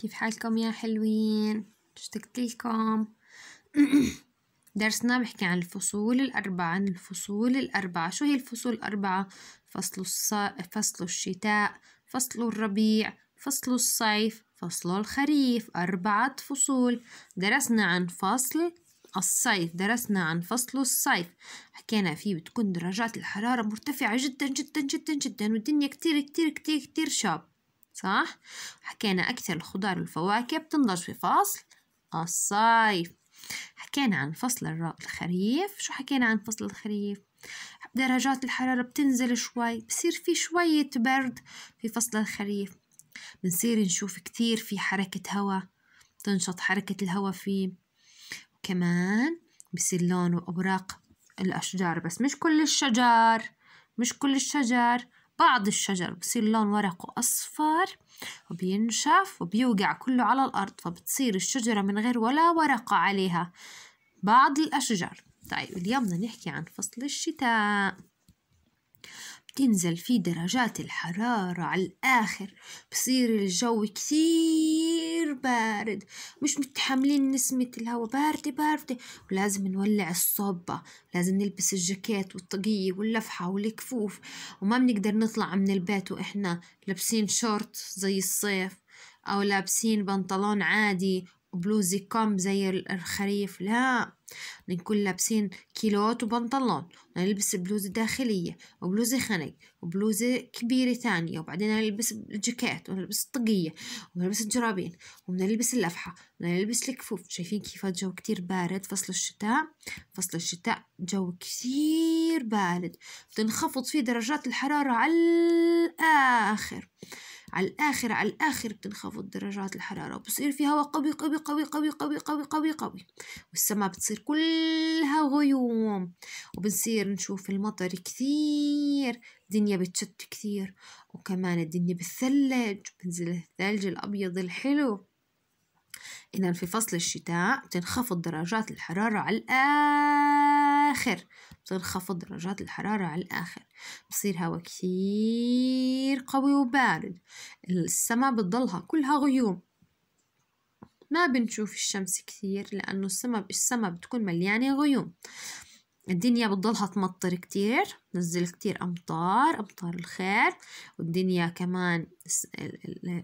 كيف حالكم يا حلوين اشتقتلكم درسنا بحكي عن الفصول الأربعة عن الفصول الأربعة شو هي الفصول الأربعة فصل الص... فصل الشتاء فصل الربيع فصل الصيف فصل الخريف أربعة فصول درسنا عن فصل الصيف درسنا عن فصل الصيف حكينا فيه بتكون درجات الحرارة مرتفعة جدا جدا جدا جدا والدنيا كتير كتير كتير كتير شاب صح؟ حكينا أكثر الخضار والفواكه بتنضج في فصل الصيف حكينا عن فصل الخريف شو حكينا عن فصل الخريف درجات الحرارة بتنزل شوي بصير في شوية برد في فصل الخريف بنصير نشوف كتير في حركة هواء تنشط حركة الهواء فيه وكمان بصير لونه أوراق الأشجار بس مش كل الشجر مش كل الشجر بعض الشجر بصير لون ورقه أصفر وبينشف وبيوقع كله على الأرض فبتصير الشجرة من غير ولا ورقة عليها بعض الأشجار طيب اليوم بدنا نحكي عن فصل الشتاء تنزل في درجات الحرارة على الآخر بصير الجو كثير بارد مش متحملين نسمة الهواء باردة باردة ولازم نولع الصبة لازم نلبس الجاكيت والطقية واللفحة والكفوف وما بنقدر نطلع من البيت وإحنا لابسين شورت زي الصيف أو لابسين بنطلون عادي بلوزي كم زي الخريف لا نكون لابسين كيلوت وبنطلون نلبس بلوزة داخلية وبلوزة خنق وبلوزة كبيرة تانية وبعدين نلبس الجاكيت ونلبس الطقية ونلبس الجرابين ونلبس اللفحة ونلبس الكفوف شايفين كيف الجو كتير بارد فصل الشتاء فصل الشتاء جو كتير بارد بتنخفض فيه درجات الحرارة على الآخر على الآخر على الآخر بتنخفض درجات الحرارة وبصير في هواء قوي قوي قوي قوي قوي قوي قوي قوي والسماء بتصير كلها غيوم وبنصير نشوف المطر كثير الدنيا بتشت كثير وكمان الدنيا بالثلج بنزل الثلج الأبيض الحلو إذا في فصل الشتاء بتنخفض درجات الحرارة على الآخر تنخفض درجات الحرارة على الآخر بصير هوا كثير قوي وبارد السما بتضلها كلها غيوم ما بنشوف الشمس كثير لأنه السما السما بتكون مليانة غيوم الدنيا بتضلها تمطر كتير تنزل كتير أمطار أمطار الخير والدنيا كمان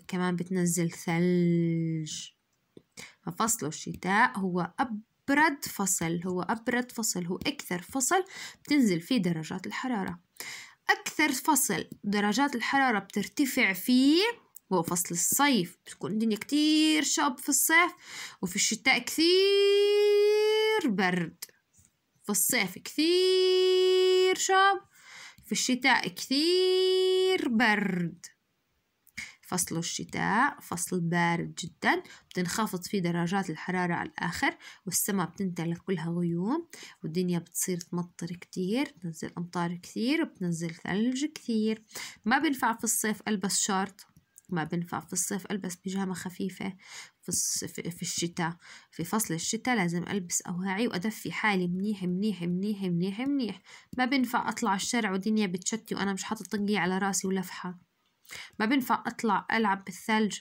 كمان بتنزل ثلج ففصل الشتاء هو أب أبرد فصل هو أبرد فصل هو أكثر فصل بتنزل فيه درجات الحرارة أكثر فصل درجات الحرارة بترتفع فيه هو فصل الصيف بتكون الدنيا كتير شاب في الصيف وفي الشتاء كثير برد في الصيف كثير شاب في الشتاء كثير برد فصل الشتاء فصل بارد جدا بتنخفض فيه درجات الحرارة على الآخر والسماء بتنتعل كلها غيوم والدنيا بتصير تمطر كتير بتنزل أمطار كتير وبتنزل ثلج كتير ما بينفع في الصيف ألبس شورت ما بنفع في الصيف ألبس بيجامة خفيفة في, في الشتاء في فصل الشتاء لازم ألبس أواعي وأدفي حالي منيح منيح منيح منيح منيح ما بنفع أطلع الشارع والدنيا بتشتي وأنا مش حاطة طقية على راسي ولفحة ما بينفع أطلع ألعب بالثلج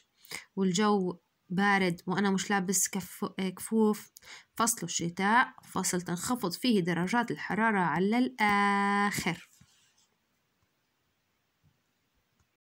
والجو بارد وأنا مش لابس كف... كفوف فصل الشتاء فصل تنخفض فيه درجات الحرارة على الآخر